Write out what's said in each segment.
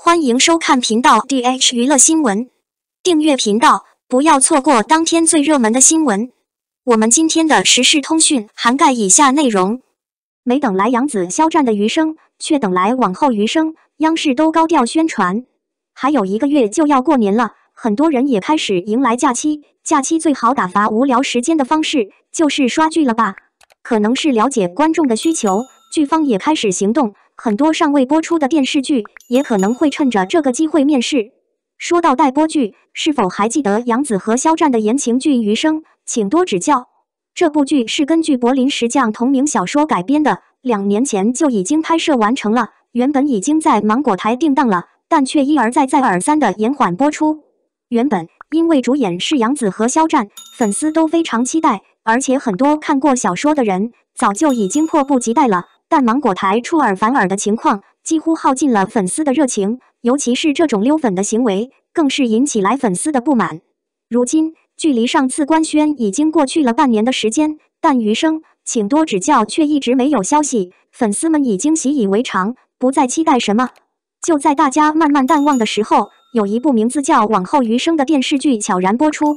欢迎收看频道 DH 娱乐新闻，订阅频道，不要错过当天最热门的新闻。我们今天的时事通讯涵盖以下内容：没等来杨紫肖战的余生，却等来往后余生。央视都高调宣传，还有一个月就要过年了，很多人也开始迎来假期。假期最好打发无聊时间的方式，就是刷剧了吧？可能是了解观众的需求，剧方也开始行动。很多尚未播出的电视剧也可能会趁着这个机会面世。说到待播剧，是否还记得杨紫和肖战的言情剧《余生》？请多指教。这部剧是根据柏林石匠同名小说改编的，两年前就已经拍摄完成了，原本已经在芒果台定档了，但却一而再、再而三的延缓播出。原本因为主演是杨紫和肖战，粉丝都非常期待，而且很多看过小说的人早就已经迫不及待了。但芒果台出尔反尔的情况几乎耗尽了粉丝的热情，尤其是这种溜粉的行为，更是引起来粉丝的不满。如今距离上次官宣已经过去了半年的时间，但余生请多指教却一直没有消息，粉丝们已经习以为常，不再期待什么。就在大家慢慢淡忘的时候，有一部名字叫《往后余生》的电视剧悄然播出。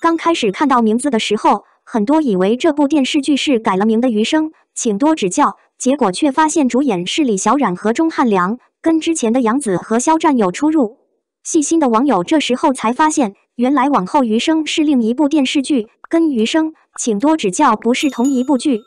刚开始看到名字的时候，很多以为这部电视剧是改了名的《余生，请多指教》。结果却发现主演是李小冉和钟汉良，跟之前的杨紫和肖战有出入。细心的网友这时候才发现，原来《往后余生》是另一部电视剧，跟《余生，请多指教》不是同一部剧。《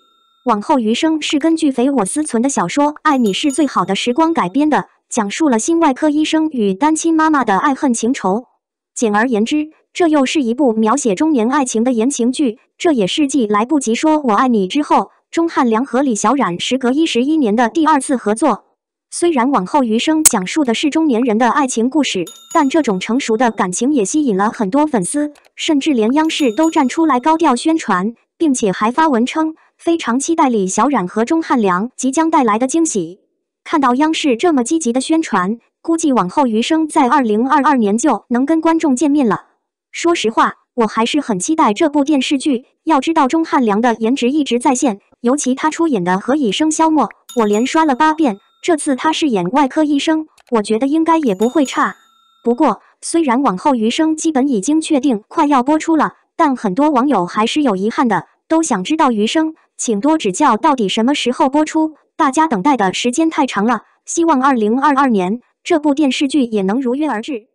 往后余生》是根据匪我思存的小说《爱你是最好的时光》改编的，讲述了心外科医生与单亲妈妈的爱恨情仇。简而言之，这又是一部描写中年爱情的言情剧。这也是继来不及说我爱你之后。钟汉良和李小冉时隔一十一年的第二次合作，虽然《往后余生》讲述的是中年人的爱情故事，但这种成熟的感情也吸引了很多粉丝，甚至连央视都站出来高调宣传，并且还发文称非常期待李小冉和钟汉良即将带来的惊喜。看到央视这么积极的宣传，估计《往后余生》在二零二二年就能跟观众见面了。说实话，我还是很期待这部电视剧。要知道，钟汉良的颜值一直在线。尤其他出演的《何以笙箫默》，我连刷了八遍。这次他饰演外科医生，我觉得应该也不会差。不过，虽然往后《余生》基本已经确定快要播出了，但很多网友还是有遗憾的，都想知道《余生》请多指教到底什么时候播出？大家等待的时间太长了，希望二零二二年这部电视剧也能如约而至。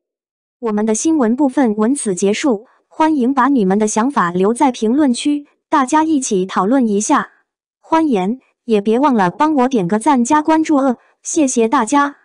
我们的新闻部分文此结束，欢迎把你们的想法留在评论区，大家一起讨论一下。欢颜，也别忘了帮我点个赞、加关注哦！谢谢大家。